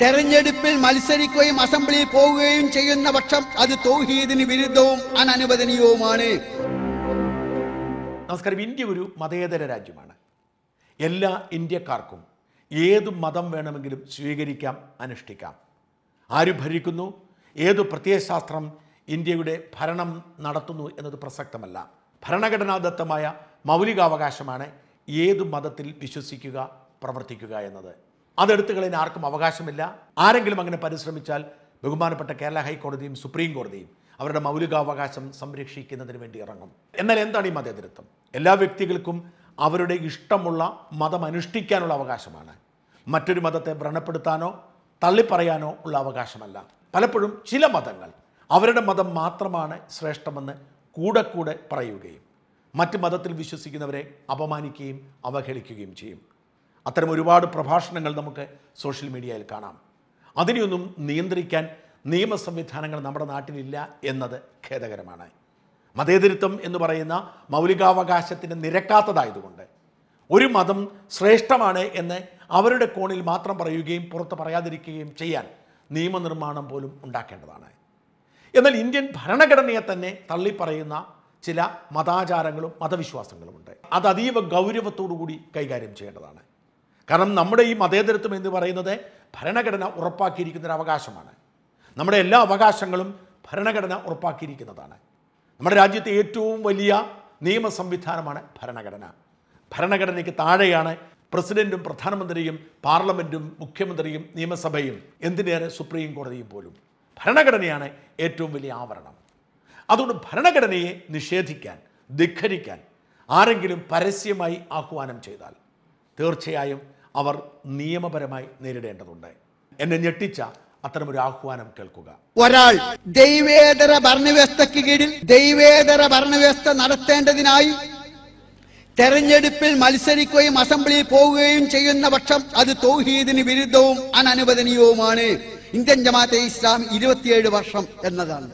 തെരഞ്ഞെടുപ്പിൽ മത്സരിക്കുകയും അസംബ്ലിയിൽ പോവുകയും ചെയ്യുന്ന പക്ഷം അത് തൗഹീദിന് വിരുദ്ധവും അനനുവദനീയവുമാണ് നമസ്കാരം ഇന്ത്യ ഒരു മതേതര രാജ്യമാണ് എല്ലാ ഇന്ത്യക്കാർക്കും ഏത് മതം വേണമെങ്കിലും സ്വീകരിക്കാം അനുഷ്ഠിക്കാം ആര് ഭരിക്കുന്നു ഏത് പ്രത്യയശാസ്ത്രം ഇന്ത്യയുടെ ഭരണം നടത്തുന്നു എന്നത് പ്രസക്തമല്ല ഭരണഘടനാദത്തമായ മൗലികാവകാശമാണ് ഏത് മതത്തിൽ വിശ്വസിക്കുക പ്രവർത്തിക്കുക എന്നത് അതെടുത്തു കളയാൻ ആർക്കും അവകാശമില്ല ആരെങ്കിലും അങ്ങനെ പരിശ്രമിച്ചാൽ ബഹുമാനപ്പെട്ട കേരള ഹൈക്കോടതിയും സുപ്രീം കോടതിയും അവരുടെ മൗലികാവകാശം സംരക്ഷിക്കുന്നതിന് വേണ്ടി ഇറങ്ങും എന്നാൽ എന്താണ് ഈ മതേതരത്വം എല്ലാ വ്യക്തികൾക്കും അവരുടെ ഇഷ്ടമുള്ള മതം അനുഷ്ഠിക്കാനുള്ള അവകാശമാണ് മറ്റൊരു മതത്തെ വ്രണപ്പെടുത്താനോ തള്ളിപ്പറയാനോ ഉള്ള അവകാശമല്ല പലപ്പോഴും ചില മതങ്ങൾ അവരുടെ മതം മാത്രമാണ് ശ്രേഷ്ഠമെന്ന് കൂടെ കൂടെ പറയുകയും മറ്റ് മതത്തിൽ വിശ്വസിക്കുന്നവരെ അപമാനിക്കുകയും അവഹേളിക്കുകയും ചെയ്യും അത്തരം ഒരുപാട് പ്രഭാഷണങ്ങൾ നമുക്ക് സോഷ്യൽ മീഡിയയിൽ കാണാം അതിനെയൊന്നും നിയന്ത്രിക്കാൻ നിയമ സംവിധാനങ്ങൾ നമ്മുടെ നാട്ടിലില്ല എന്നത് ഖേദകരമാണ് മതേതരത്വം എന്ന് പറയുന്ന മൗലികാവകാശത്തിന് നിരക്കാത്തതായതുകൊണ്ട് ഒരു മതം ശ്രേഷ്ഠമാണ് എന്ന് അവരുടെ കോണിൽ മാത്രം പറയുകയും പുറത്ത് പറയാതിരിക്കുകയും ചെയ്യാൻ നിയമനിർമ്മാണം പോലും ഉണ്ടാക്കേണ്ടതാണ് എന്നാൽ ഇന്ത്യൻ ഭരണഘടനയെ തന്നെ തള്ളിപ്പറയുന്ന ചില മതാചാരങ്ങളും മതവിശ്വാസങ്ങളുമുണ്ട് അത് അതീവ ഗൗരവത്തോടു കൂടി കൈകാര്യം ചെയ്യേണ്ടതാണ് കാരണം നമ്മുടെ ഈ മതേതരത്വം എന്ന് പറയുന്നത് ഭരണഘടന ഉറപ്പാക്കിയിരിക്കുന്ന ഒരു അവകാശമാണ് നമ്മുടെ എല്ലാ അവകാശങ്ങളും ഭരണഘടന ഉറപ്പാക്കിയിരിക്കുന്നതാണ് നമ്മുടെ രാജ്യത്തെ ഏറ്റവും വലിയ നിയമ സംവിധാനമാണ് ഭരണഘടന ഭരണഘടനയ്ക്ക് താഴെയാണ് പ്രസിഡന്റും പ്രധാനമന്ത്രിയും പാർലമെൻറ്റും മുഖ്യമന്ത്രിയും നിയമസഭയും എന്തിനേറെ സുപ്രീം കോടതിയും പോലും ഭരണഘടനയാണ് ഏറ്റവും വലിയ ആവരണം അതുകൊണ്ട് ഭരണഘടനയെ നിഷേധിക്കാൻ ധിഖരിക്കാൻ ആരെങ്കിലും പരസ്യമായി ആഹ്വാനം ചെയ്താൽ തീർച്ചയായും അവർ നിയമപരമായി നേരിടേണ്ടതുണ്ട് എന്നെ ഞെട്ടിച്ച അത്തരമൊരു ആഹ്വാനം കേൾക്കുക ഒരാൾ ദൈവേതര ഭരണവ്യവസ്ഥയ്ക്ക് കീഴിൽ ദൈവേതര ഭരണവ്യവസ്ഥ നടത്തേണ്ടതിനായി തെരഞ്ഞെടുപ്പിൽ മത്സരിക്കുകയും അസംബ്ലിയിൽ പോവുകയും ചെയ്യുന്ന പക്ഷം അത് തൗഹീദിന് വിരുദ്ധവും അനനുവദനീയവുമാണ് ഇന്ത്യൻ ജമാഅത്തെ ഇസ്ലാം ഇരുപത്തിയേഴ് വർഷം എന്നതാണ്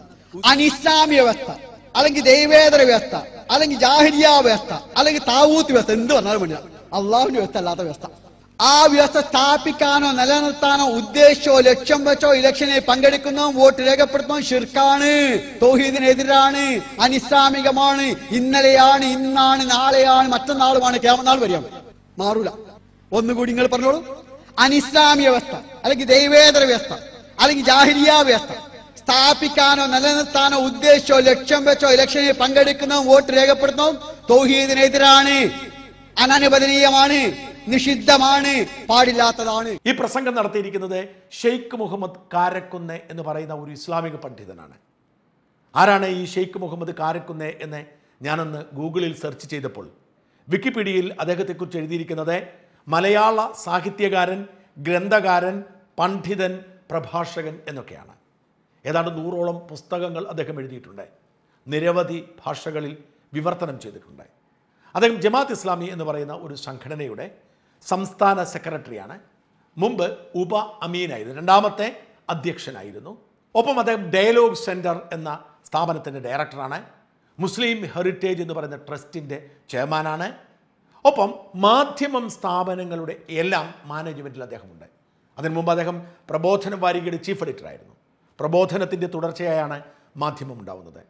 അനിസ്ലാമിക വ്യവസ്ഥ അല്ലെങ്കിൽ ദൈവേതര വ്യവസ്ഥ അല്ലെങ്കിൽ ജാഹിരിയ വ്യവസ്ഥ അല്ലെങ്കിൽ താവൂത്ത് വ്യവസ്ഥ എന്ത് പറഞ്ഞാലും വേണ്ടില്ല അള്ളാഹുവിന്റെ വ്യവസ്ഥ അല്ലാത്ത വ്യവസ്ഥ ആ വ്യവസ്ഥ സ്ഥാപിക്കാനോ നിലനിർത്താനോ ഉദ്ദേശിച്ചോ ലക്ഷ്യം വെച്ചോ ഇലക്ഷനെ പങ്കെടുക്കുന്നോ വോട്ട് രേഖപ്പെടുത്തുന്നോ ഷിർക്കാണ് തോഹീദിനെതിരാണ് അനിസ്ലാമികമാണ് ഇന്നലെയാണ് ഇന്നാണ് നാളെയാണ് മറ്റന്നാളുമാണ് കേമനാൾ വരെയാണ് മാറൂല ഒന്നുകൂടി നിങ്ങൾ പറഞ്ഞോളൂ അനിസ്ലാമിക വ്യവസ്ഥ അല്ലെങ്കിൽ ദൈവേതര വ്യവസ്ഥ അല്ലെങ്കിൽ ജാഹിരിയ വ്യവസ്ഥ സ്ഥാപിക്കാനോ നിലനിർത്താനോ ഉദ്ദേശിച്ചോ ലക്ഷ്യം വെച്ചോ ഇലക്ഷനിൽ പങ്കെടുക്കുന്നോ വോട്ട് രേഖപ്പെടുത്തുന്നോ തോഹീദിനെതിരാണ് അനനുവദനീയമാണ് നിഷിദ്ധമാണ് പാടില്ലാത്തതാണ് ഈ പ്രസംഗം നടത്തിയിരിക്കുന്നത് ഷെയ്ഖ് മുഹമ്മദ് കാരക്കുന്നെ എന്ന് പറയുന്ന ഒരു ഇസ്ലാമിക പണ്ഡിതനാണ് ആരാണ് ഈ ഷെയ്ഖ് മുഹമ്മദ് കാരക്കുന്നെ എന്ന് ഞാനൊന്ന് ഗൂഗിളിൽ സെർച്ച് ചെയ്തപ്പോൾ വിക്കിപീഡിയയിൽ അദ്ദേഹത്തെക്കുറിച്ച് എഴുതിയിരിക്കുന്നത് മലയാള സാഹിത്യകാരൻ ഗ്രന്ഥകാരൻ പണ്ഡിതൻ പ്രഭാഷകൻ എന്നൊക്കെയാണ് ഏതാണ്ട് നൂറോളം പുസ്തകങ്ങൾ അദ്ദേഹം എഴുതിയിട്ടുണ്ട് നിരവധി ഭാഷകളിൽ വിവർത്തനം ചെയ്തിട്ടുണ്ട് അദ്ദേഹം ജമാഅത്ത് ഇസ്ലാമി എന്ന് പറയുന്ന ഒരു സംഘടനയുടെ സംസ്ഥാന സെക്രട്ടറിയാണ് മുമ്പ് ഉപ അമീനായിരുന്നു രണ്ടാമത്തെ അധ്യക്ഷനായിരുന്നു ഒപ്പം അദ്ദേഹം ഡയലോഗ് സെൻറ്റർ എന്ന സ്ഥാപനത്തിൻ്റെ ഡയറക്ടറാണ് മുസ്ലിം ഹെറിറ്റേജ് എന്ന് പറയുന്ന ട്രസ്റ്റിൻ്റെ ചെയർമാനാണ് ഒപ്പം മാധ്യമം സ്ഥാപനങ്ങളുടെ എല്ലാം മാനേജ്മെൻറ്റിൽ അദ്ദേഹമുണ്ട് അതിനു മുമ്പ് അദ്ദേഹം പ്രബോധനം വാരികയുടെ ചീഫ് എഡിറ്ററായിരുന്നു പ്രബോധനത്തിൻ്റെ തുടർച്ചയായാണ് മാധ്യമം ഉണ്ടാവുന്നത്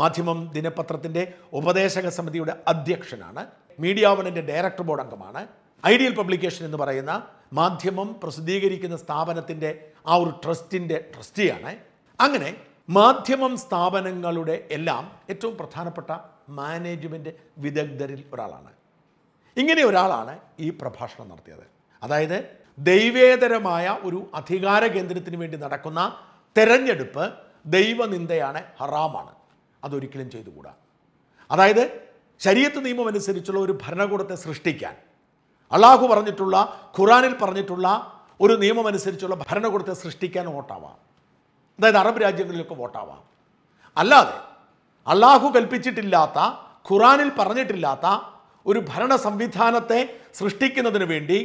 മാധ്യമം ദിനപത്രത്തിൻ്റെ ഉപദേശക സമിതിയുടെ അധ്യക്ഷനാണ് വണിൻ്റെ ഡയറക്ടർ ബോർഡ് അംഗമാണ് ഐഡിയൽ പബ്ലിക്കേഷൻ എന്ന് പറയുന്ന മാധ്യമം പ്രസിദ്ധീകരിക്കുന്ന സ്ഥാപനത്തിൻ്റെ ആ ഒരു ട്രസ്റ്റിൻ്റെ ട്രസ്റ്റിയാണ് അങ്ങനെ മാധ്യമം സ്ഥാപനങ്ങളുടെ എല്ലാം ഏറ്റവും പ്രധാനപ്പെട്ട മാനേജ്മെൻ്റ് വിദഗ്ധരിൽ ഒരാളാണ് ഇങ്ങനെ ഒരാളാണ് ഈ പ്രഭാഷണം നടത്തിയത് അതായത് ദൈവേതരമായ ഒരു അധികാര കേന്ദ്രത്തിന് വേണ്ടി നടക്കുന്ന തെരഞ്ഞെടുപ്പ് ദൈവനിന്ദയാണ് ഹറാമാണ് അതൊരിക്കലും ചെയ്തുകൂടാ അതായത് ശരീരത്ത് നിയമം അനുസരിച്ചുള്ള ഒരു ഭരണകൂടത്തെ സൃഷ്ടിക്കാൻ അള്ളാഹു പറഞ്ഞിട്ടുള്ള ഖുറാനിൽ പറഞ്ഞിട്ടുള്ള ഒരു നിയമം അനുസരിച്ചുള്ള ഭരണകൂടത്തെ സൃഷ്ടിക്കാൻ വോട്ടാവാം അതായത് അറബ് രാജ്യങ്ങളിലൊക്കെ വോട്ടാവാം അല്ലാതെ അള്ളാഹു കൽപ്പിച്ചിട്ടില്ലാത്ത ഖുറാനിൽ പറഞ്ഞിട്ടില്ലാത്ത ഒരു ഭരണ സംവിധാനത്തെ സൃഷ്ടിക്കുന്നതിന് വേണ്ടി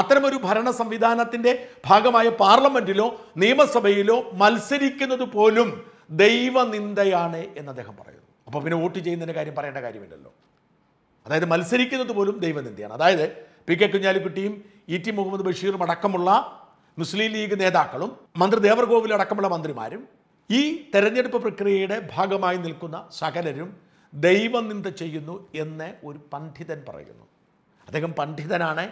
അത്തരമൊരു ഭരണ സംവിധാനത്തിൻ്റെ ഭാഗമായ പാർലമെൻറ്റിലോ നിയമസഭയിലോ മത്സരിക്കുന്നത് പോലും ദൈവനിന്ദയാണ് എന്ന് അദ്ദേഹം പറയുന്നു അപ്പോൾ പിന്നെ വോട്ട് ചെയ്യുന്നതിൻ്റെ കാര്യം പറയേണ്ട കാര്യമില്ലല്ലോ അതായത് മത്സരിക്കുന്നത് പോലും ദൈവനിന്ദയാണ് അതായത് പി കെ കുഞ്ഞാലിക്കുട്ടിയും ഇ ടി മുഹമ്മദ് ബഷീറും അടക്കമുള്ള മുസ്ലിം ലീഗ് നേതാക്കളും മന്ത്രി ദേവർഗോവിൽ അടക്കമുള്ള മന്ത്രിമാരും ഈ തെരഞ്ഞെടുപ്പ് പ്രക്രിയയുടെ ഭാഗമായി നിൽക്കുന്ന സകലരും ദൈവനിന്ദ ചെയ്യുന്നു എന്ന് ഒരു പണ്ഡിതൻ പറയുന്നു അദ്ദേഹം പണ്ഡിതനാണ്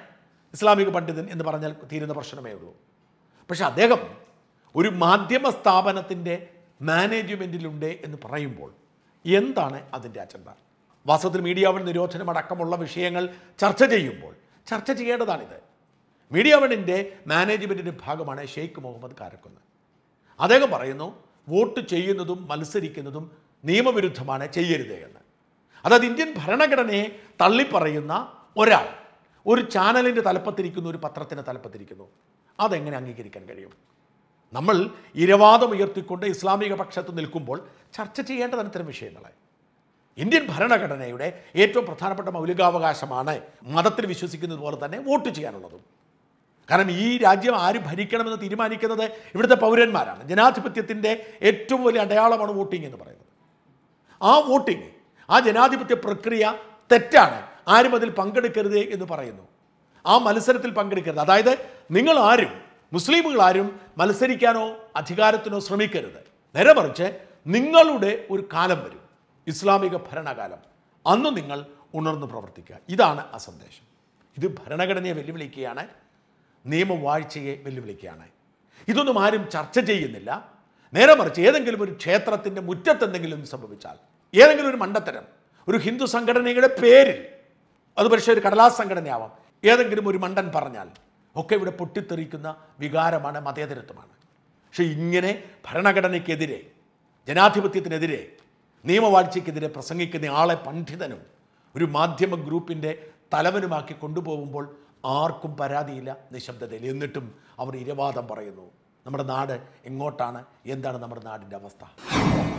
ഇസ്ലാമിക പണ്ഡിതൻ എന്ന് പറഞ്ഞാൽ തീരുന്ന പ്രശ്നമേ ഉള്ളൂ പക്ഷെ അദ്ദേഹം ഒരു മാധ്യമ സ്ഥാപനത്തിൻ്റെ മാനേജ്മെൻറ്റിലുണ്ട് എന്ന് പറയുമ്പോൾ എന്താണ് അതിൻ്റെ അജണ്ട വാസ്തവത്തിൽ മീഡിയാവൺ നിരോധനം അടക്കമുള്ള വിഷയങ്ങൾ ചർച്ച ചെയ്യുമ്പോൾ ചർച്ച ചെയ്യേണ്ടതാണിത് മീഡിയ വണിൻ്റെ മാനേജ്മെൻറ്റിൻ്റെ ഭാഗമാണ് ഷെയ്ഖ് മുഹമ്മദ് കാരക്കുന്ന് അദ്ദേഹം പറയുന്നു വോട്ട് ചെയ്യുന്നതും മത്സരിക്കുന്നതും നിയമവിരുദ്ധമാണ് ചെയ്യരുത് എന്ന് അതായത് ഇന്ത്യൻ ഭരണഘടനയെ തള്ളിപ്പറയുന്ന ഒരാൾ ഒരു ചാനലിൻ്റെ തലപ്പത്തിരിക്കുന്നു ഒരു പത്രത്തിൻ്റെ തലപ്പത്തിരിക്കുന്നു അതെങ്ങനെ അംഗീകരിക്കാൻ കഴിയും നമ്മൾ ഇരവാദം ഉയർത്തിക്കൊണ്ട് ഇസ്ലാമിക പക്ഷത്ത് നിൽക്കുമ്പോൾ ചർച്ച ചെയ്യേണ്ടതാണ് ഇത്തരം വിഷയങ്ങളെ ഇന്ത്യൻ ഭരണഘടനയുടെ ഏറ്റവും പ്രധാനപ്പെട്ട മൗലികാവകാശമാണ് മതത്തിൽ വിശ്വസിക്കുന്നത് പോലെ തന്നെ വോട്ട് ചെയ്യാനുള്ളതും കാരണം ഈ രാജ്യം ആര് ഭരിക്കണമെന്ന് തീരുമാനിക്കുന്നത് ഇവിടുത്തെ പൗരന്മാരാണ് ജനാധിപത്യത്തിൻ്റെ ഏറ്റവും വലിയ അടയാളമാണ് വോട്ടിംഗ് എന്ന് പറയുന്നത് ആ വോട്ടിംഗ് ആ ജനാധിപത്യ പ്രക്രിയ തെറ്റാണ് ആരും അതിൽ പങ്കെടുക്കരുത് എന്ന് പറയുന്നു ആ മത്സരത്തിൽ പങ്കെടുക്കരുത് അതായത് നിങ്ങൾ ആരും മുസ്ലിമുകൾ ആരും മത്സരിക്കാനോ അധികാരത്തിനോ ശ്രമിക്കരുത് നേരെ മറിച്ച് നിങ്ങളുടെ ഒരു കാലം വരും ഇസ്ലാമിക ഭരണകാലം അന്ന് നിങ്ങൾ ഉണർന്നു പ്രവർത്തിക്കുക ഇതാണ് ആ സന്ദേശം ഇത് ഭരണഘടനയെ വെല്ലുവിളിക്കുകയാണ് നിയമവാഴ്ചയെ വെല്ലുവിളിക്കുകയാണ് ഇതൊന്നും ആരും ചർച്ച ചെയ്യുന്നില്ല നേരെ മറിച്ച് ഏതെങ്കിലും ഒരു ക്ഷേത്രത്തിൻ്റെ എന്തെങ്കിലും സംഭവിച്ചാൽ ഏതെങ്കിലും ഒരു മണ്ടത്തരം ഒരു ഹിന്ദു സംഘടനയുടെ പേരിൽ അത് പക്ഷേ ഒരു കടലാസ് സംഘടനയാവാം ഏതെങ്കിലും ഒരു മണ്ടൻ പറഞ്ഞാൽ ഒക്കെ ഇവിടെ പൊട്ടിത്തെറിക്കുന്ന വികാരമാണ് മതേതരത്വമാണ് പക്ഷേ ഇങ്ങനെ ഭരണഘടനയ്ക്കെതിരെ ജനാധിപത്യത്തിനെതിരെ നിയമവാഴ്ചയ്ക്കെതിരെ പ്രസംഗിക്കുന്ന ആളെ പണ്ഡിതനും ഒരു മാധ്യമ ഗ്രൂപ്പിൻ്റെ തലവനുമാക്കി കൊണ്ടുപോകുമ്പോൾ ആർക്കും പരാതിയില്ല നിശബ്ദതയിൽ എന്നിട്ടും അവർ ഇരവാദം പറയുന്നു നമ്മുടെ നാട് എങ്ങോട്ടാണ് എന്താണ് നമ്മുടെ നാടിൻ്റെ അവസ്ഥ